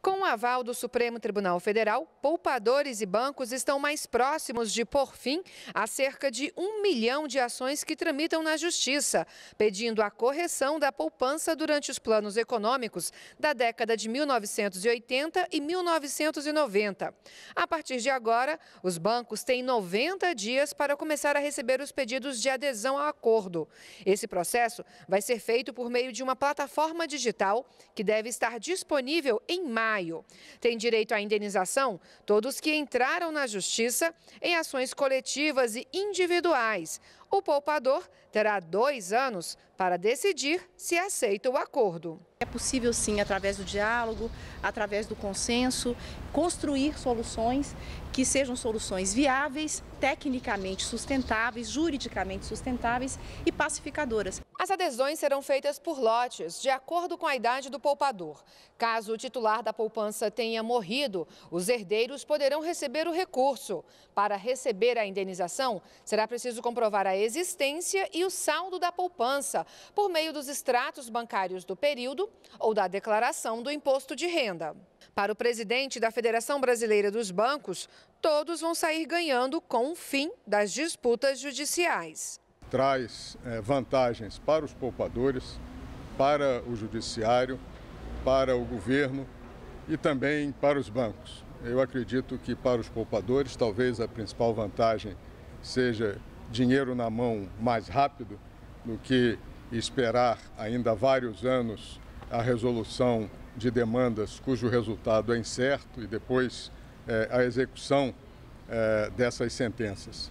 Com o aval do Supremo Tribunal Federal, poupadores e bancos estão mais próximos de por fim a cerca de um milhão de ações que tramitam na Justiça, pedindo a correção da poupança durante os planos econômicos da década de 1980 e 1990. A partir de agora, os bancos têm 90 dias para começar a receber os pedidos de adesão ao acordo. Esse processo vai ser feito por meio de uma plataforma digital que deve estar disponível em março maio. Tem direito à indenização todos que entraram na justiça em ações coletivas e individuais o poupador terá dois anos para decidir se aceita o acordo. É possível, sim, através do diálogo, através do consenso, construir soluções que sejam soluções viáveis, tecnicamente sustentáveis, juridicamente sustentáveis e pacificadoras. As adesões serão feitas por lotes, de acordo com a idade do poupador. Caso o titular da poupança tenha morrido, os herdeiros poderão receber o recurso. Para receber a indenização, será preciso comprovar a existência e o saldo da poupança, por meio dos extratos bancários do período ou da declaração do imposto de renda. Para o presidente da Federação Brasileira dos Bancos, todos vão sair ganhando com o fim das disputas judiciais. Traz é, vantagens para os poupadores, para o judiciário, para o governo e também para os bancos. Eu acredito que para os poupadores, talvez a principal vantagem seja dinheiro na mão mais rápido do que esperar ainda vários anos a resolução de demandas cujo resultado é incerto e depois é, a execução é, dessas sentenças.